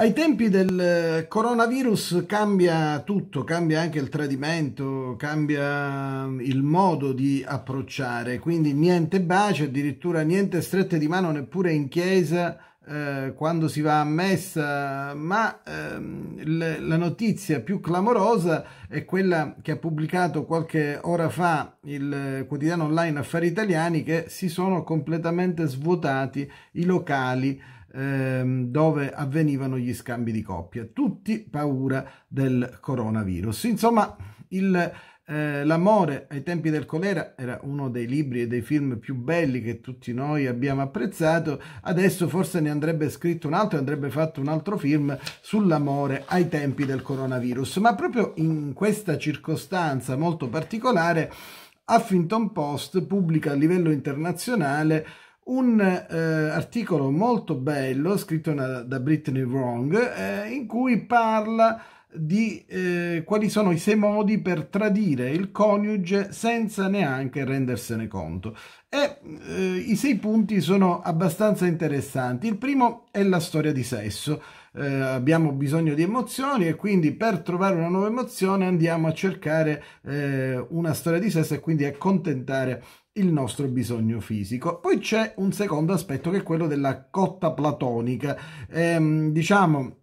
Ai tempi del eh, coronavirus cambia tutto, cambia anche il tradimento, cambia mm, il modo di approcciare, quindi niente baci, addirittura niente strette di mano neppure in chiesa eh, quando si va a messa, ma ehm, le, la notizia più clamorosa è quella che ha pubblicato qualche ora fa il eh, quotidiano online Affari Italiani che si sono completamente svuotati i locali ehm, dove avvenivano gli scambi di coppia. Tutti paura del coronavirus. Insomma, il, eh, L'amore ai tempi del colera era uno dei libri e dei film più belli che tutti noi abbiamo apprezzato. Adesso forse ne andrebbe scritto un altro, andrebbe fatto un altro film sull'amore ai tempi del coronavirus. Ma proprio in questa circostanza molto particolare, Huffington Post pubblica a livello internazionale un eh, articolo molto bello scritto una, da Britney Wrong eh, in cui parla di eh, quali sono i sei modi per tradire il coniuge senza neanche rendersene conto. E eh, i sei punti sono abbastanza interessanti. Il primo è la storia di sesso. Eh, abbiamo bisogno di emozioni e quindi per trovare una nuova emozione andiamo a cercare eh, una storia di sesso e quindi accontentare il nostro bisogno fisico. Poi c'è un secondo aspetto che è quello della cotta platonica. Ehm, diciamo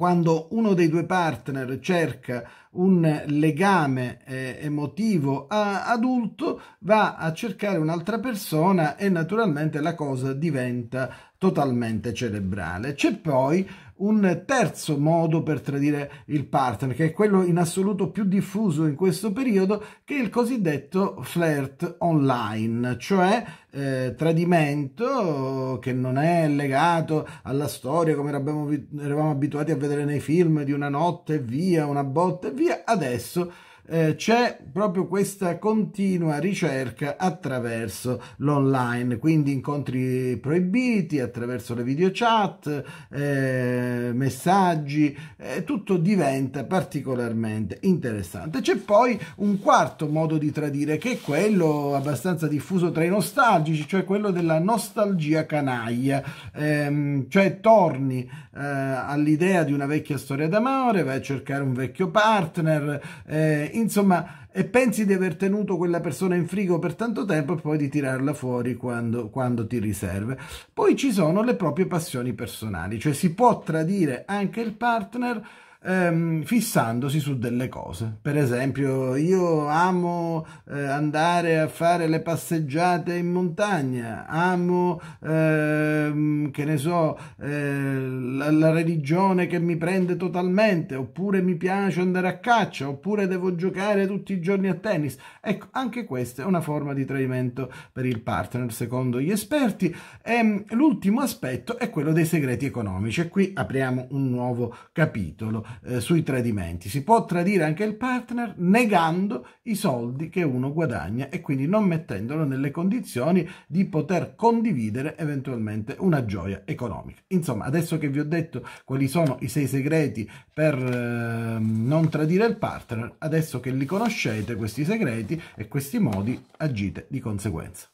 quando uno dei due partner cerca un legame eh, emotivo adulto, va a cercare un'altra persona e naturalmente la cosa diventa totalmente cerebrale. C'è poi un terzo modo per tradire il partner, che è quello in assoluto più diffuso in questo periodo, che è il cosiddetto flirt online, cioè eh, tradimento che non è legato alla storia come eravamo, eravamo abituati a vedere nei film di una notte e via, una botte, e via, adesso eh, c'è proprio questa continua ricerca attraverso l'online, quindi incontri proibiti, attraverso le video chat, eh, messaggi, eh, tutto diventa particolarmente interessante. C'è poi un quarto modo di tradire che è quello abbastanza diffuso tra i nostalgici, cioè quello della nostalgia canaglia, ehm, cioè torni eh, all'idea di una vecchia storia d'amore, vai a cercare un vecchio partner, eh, insomma, e pensi di aver tenuto quella persona in frigo per tanto tempo e poi di tirarla fuori quando, quando ti riserve. Poi ci sono le proprie passioni personali, cioè si può tradire anche il partner ehm, fissandosi su delle cose. Per esempio, io amo eh, andare a fare le passeggiate in montagna, amo, ehm, che ne so, eh, la, la religione che mi prende totalmente, oppure mi piace andare a caccia, oppure devo giocare tutti i giorni a tennis. Ecco, anche questa è una forma di tradimento per il partner, secondo gli esperti. E ehm, l'ultimo aspetto è quello dei segreti economici e qui apriamo un nuovo capitolo eh, sui tradimenti. Si può tradire anche il partner negando i soldi che uno guadagna e quindi non mettendolo nelle condizioni di poter condividere eventualmente una gioia economica. Insomma, adesso che vi ho detto quali sono i sei segreti per eh, non tradire il partner, adesso che li conoscete questi segreti e questi modi, agite di conseguenza.